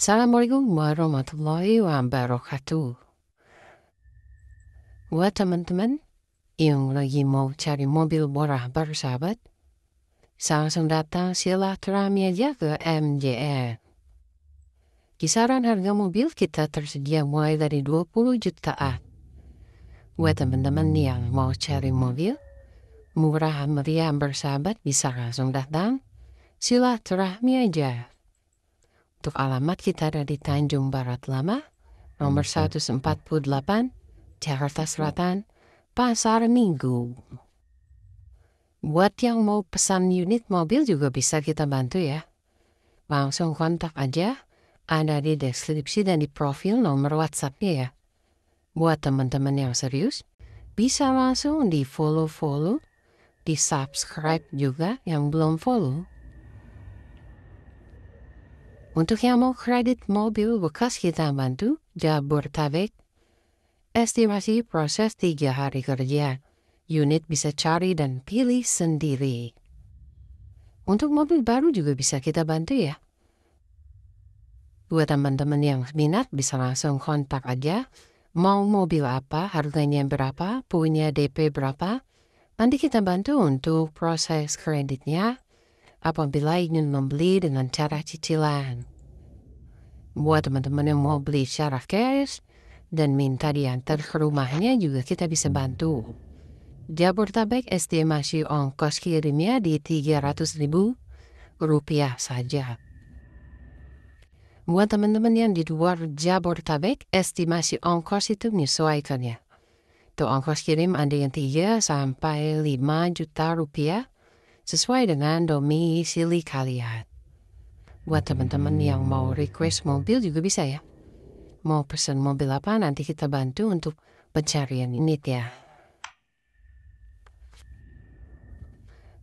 Assalamualaikum warahmatullahi wabarakatuh. Buat teman-teman yang lagi mau cari mobil murah bersahabat, langsung datang silaturahmi aja ke MJR. Kisaran harga mobil kita tersedia mulai dari 20 jutaan. Buat teman-teman yang mau cari mobil, murah meriah bersahabat bisa langsung datang silaturahmi aja. Untuk alamat kita ada di Tanjung Barat Lama, nomor 148, Jakarta Selatan, Pasar Minggu. Buat yang mau pesan unit mobil juga bisa kita bantu ya. Langsung kontak aja, ada di deskripsi dan di profil nomor WhatsAppnya ya. Buat teman-teman yang serius, bisa langsung di follow-follow, di subscribe juga yang belum follow. Untuk yang mau kredit mobil bekas kita bantu Jabodetabek. Estimasi proses tiga hari kerja. Unit bisa cari dan pilih sendiri. Untuk mobil baru juga bisa kita bantu ya. Buat teman-teman yang minat bisa langsung kontak aja. Mau mobil apa, harganya berapa, punya DP berapa. Nanti kita bantu untuk proses kreditnya apabila ingin membeli dengan cara cicilan. Buat teman-teman yang mau beli secara cash dan minta diantar ke rumahnya juga kita bisa bantu. Jabodetabek estimasi ongkos kirimnya di 300 ribu rupiah saja. Buat teman-teman yang di luar Jabodetabek, estimasi ongkos itu menyesuaikan ya. Tuh ongkos kirim ada yang 3 sampai 5 juta rupiah sesuai dengan domisili kalian. Buat teman-teman yang mau request mobil juga bisa ya. Mau pesan mobil apa nanti kita bantu untuk pencarian ini ya.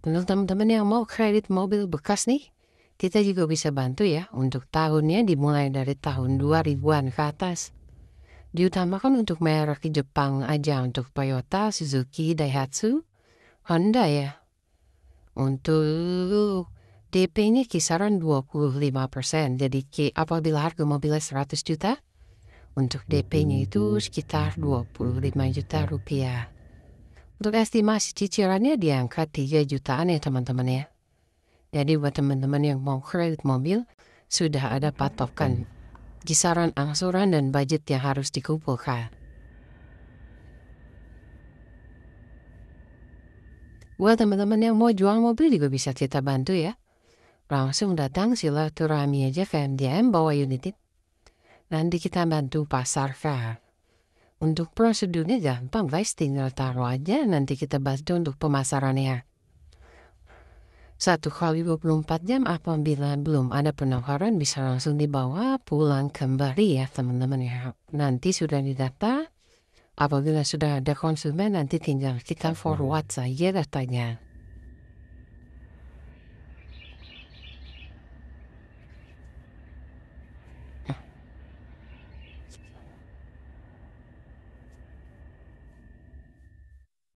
Untuk teman-teman yang mau kredit mobil bekas nih, kita juga bisa bantu ya untuk tahunnya dimulai dari tahun 2000-an ke atas. Diutamakan untuk merek Jepang aja untuk Toyota, Suzuki, Daihatsu, Honda ya untuk DP nya kisaran 25 persen. Jadi apabila harga mobilnya 100 juta, untuk DP-nya itu sekitar 25 juta rupiah. Untuk estimasi cicirannya di angka 3 jutaan ya teman-teman ya. Jadi buat teman-teman yang mau kredit mobil, sudah ada patokan kisaran angsuran dan budget yang harus dikumpulkan. Buat teman-teman yang mau jual mobil juga bisa kita bantu ya. Langsung datang silaturahmi aja ke MDM bawa United. Nanti kita bantu pasar fair. Untuk prosedurnya gampang guys, tinggal taruh aja nanti kita bantu untuk pemasarannya. Satu kali 24 jam apabila belum ada penawaran bisa langsung dibawa pulang kembali ya teman-teman ya. Nanti sudah didata, apabila sudah ada konsumen nanti tinggal kita forward saja datanya.